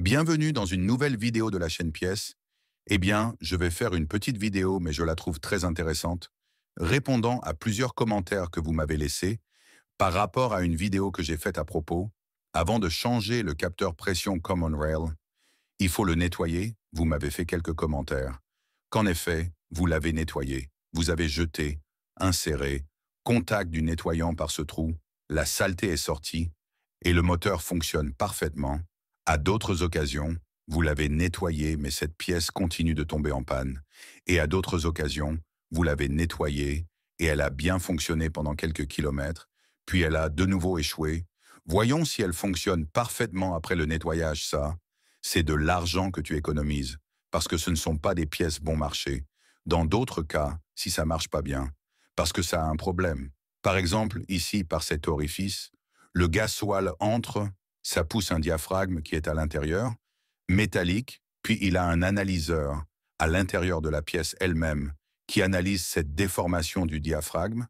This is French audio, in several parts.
Bienvenue dans une nouvelle vidéo de la chaîne Pièce. Eh bien, je vais faire une petite vidéo, mais je la trouve très intéressante, répondant à plusieurs commentaires que vous m'avez laissés par rapport à une vidéo que j'ai faite à propos. Avant de changer le capteur pression Common Rail, il faut le nettoyer. Vous m'avez fait quelques commentaires. Qu'en effet, vous l'avez nettoyé. Vous avez jeté, inséré, contact du nettoyant par ce trou. La saleté est sortie et le moteur fonctionne parfaitement. À d'autres occasions, vous l'avez nettoyée, mais cette pièce continue de tomber en panne. Et à d'autres occasions, vous l'avez nettoyée, et elle a bien fonctionné pendant quelques kilomètres, puis elle a de nouveau échoué. Voyons si elle fonctionne parfaitement après le nettoyage, ça. C'est de l'argent que tu économises, parce que ce ne sont pas des pièces bon marché. Dans d'autres cas, si ça marche pas bien, parce que ça a un problème. Par exemple, ici, par cet orifice, le gasoil entre ça pousse un diaphragme qui est à l'intérieur, métallique, puis il a un analyseur à l'intérieur de la pièce elle-même qui analyse cette déformation du diaphragme,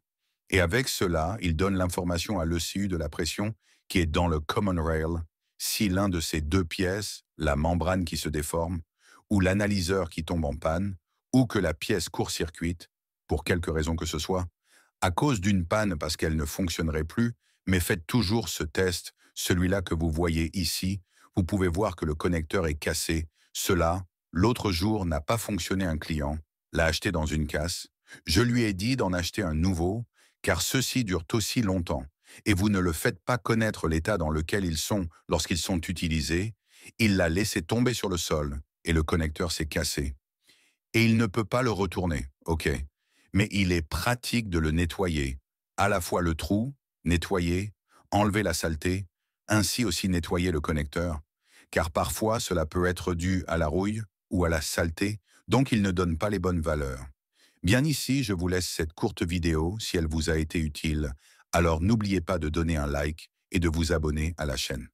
et avec cela, il donne l'information à l'ECU de la pression qui est dans le common rail si l'un de ces deux pièces, la membrane qui se déforme, ou l'analyseur qui tombe en panne, ou que la pièce court-circuite, pour quelque raison que ce soit, à cause d'une panne parce qu'elle ne fonctionnerait plus, mais faites toujours ce test celui-là que vous voyez ici, vous pouvez voir que le connecteur est cassé. Cela, l'autre jour, n'a pas fonctionné un client, l'a acheté dans une casse. Je lui ai dit d'en acheter un nouveau, car ceux-ci durent aussi longtemps, et vous ne le faites pas connaître l'état dans lequel ils sont lorsqu'ils sont utilisés. Il l'a laissé tomber sur le sol, et le connecteur s'est cassé. Et il ne peut pas le retourner, ok. Mais il est pratique de le nettoyer. À la fois le trou, nettoyer, enlever la saleté, ainsi aussi nettoyer le connecteur, car parfois cela peut être dû à la rouille ou à la saleté, donc il ne donne pas les bonnes valeurs. Bien ici, je vous laisse cette courte vidéo si elle vous a été utile, alors n'oubliez pas de donner un like et de vous abonner à la chaîne.